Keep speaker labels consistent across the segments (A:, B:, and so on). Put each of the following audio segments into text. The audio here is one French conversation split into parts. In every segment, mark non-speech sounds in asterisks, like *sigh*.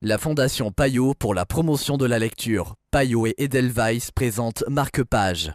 A: La Fondation Payot pour la promotion de la lecture, Payot et Edelweiss présentent Marque-Page.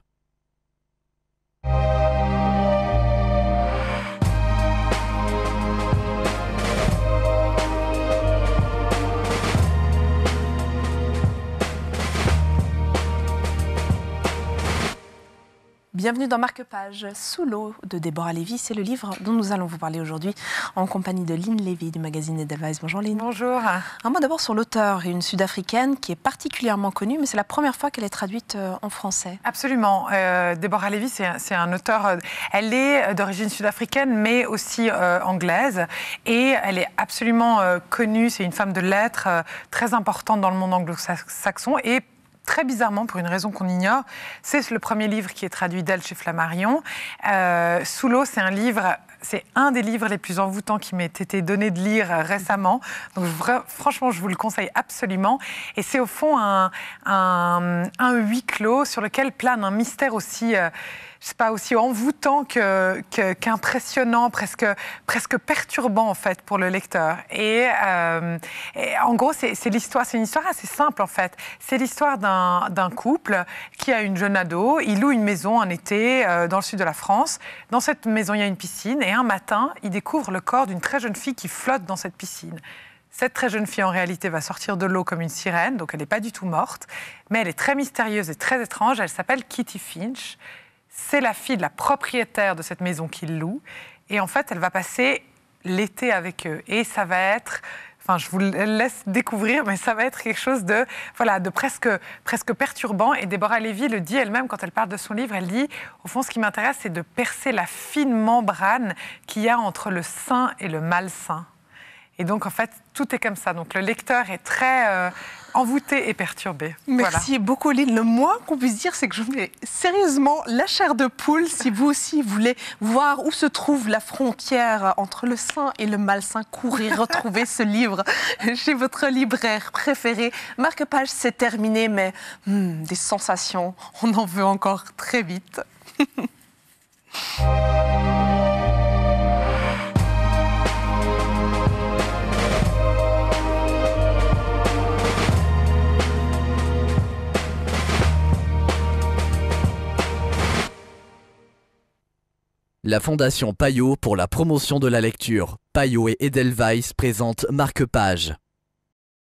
B: Bienvenue dans Marque-Page, Sous l'eau de Déborah Lévy. C'est le livre dont nous allons vous parler aujourd'hui en compagnie de Lynn Lévy du magazine Edelweiss. Bonjour Lynn. Bonjour. Un mot d'abord sur l'auteur, une sud-africaine qui est particulièrement connue, mais c'est la première fois qu'elle est traduite
C: euh, en français. Absolument. Deborah Déborah Lévy, c'est un, auteur. Euh, elle est euh, d'origine sud-africaine, mais aussi anglaise. Et elle est absolument connue. C'est une femme de lettres très importante dans le monde anglo-saxon et très bizarrement, pour une raison qu'on ignore, c'est le premier livre qui est traduit d'elle chez Flammarion. Euh, Sous l'eau, c'est un livre, c'est un des livres les plus envoûtants qui m'ait été donné de lire euh, récemment. Donc franchement, je vous le conseille absolument. Et c'est au fond un, huis clos sur lequel plane un mystère aussi. Euh, je sais pas, aussi envoûtant qu'impressionnant, presque, presque perturbant en fait pour le lecteur. Et, euh, en gros, c'est l'histoire, c'est une histoire assez simple en fait. C'est l'histoire d'un couple qui a une jeune ado. Il loue une maison en été euh, dans le sud de la France. Dans cette maison, il y a une piscine et un matin, il découvre le corps d'une très jeune fille qui flotte dans cette piscine. Cette très jeune fille, en réalité, va sortir de l'eau comme une sirène, donc elle n'est pas du tout morte, mais elle est très mystérieuse et très étrange. Elle s'appelle Kitty Finch c'est la fille de la propriétaire de cette maison qu'il loue. Et en fait, elle va passer l'été avec eux. Et ça va être enfin je vous laisse découvrir, mais ça va être quelque chose de voilà de presque presque perturbant. Et Déborah Lévy le dit elle-même quand elle parle de son livre, elle dit au fond ce qui m'intéresse c'est de percer la fine membrane qu'il y a entre le saint et le malsain. Et donc, en fait, tout est comme ça. Donc, le lecteur est très euh, envoûté et perturbé. Merci beaucoup, Lille. Le moins
A: qu'on puisse dire, c'est que je voulais sérieusement la chair de poule. Si vous aussi voulez voir où se trouve la frontière entre le saint et le malsain, courir, retrouver ce *laughs* livre chez votre libraire préféré. Marc Page, c'est terminé, mais hmm, des sensations, on en veut encore très vite. *laughs* La Fondation Payot pour la promotion de la lecture. Payot et Edelweiss présentent Marque-Page.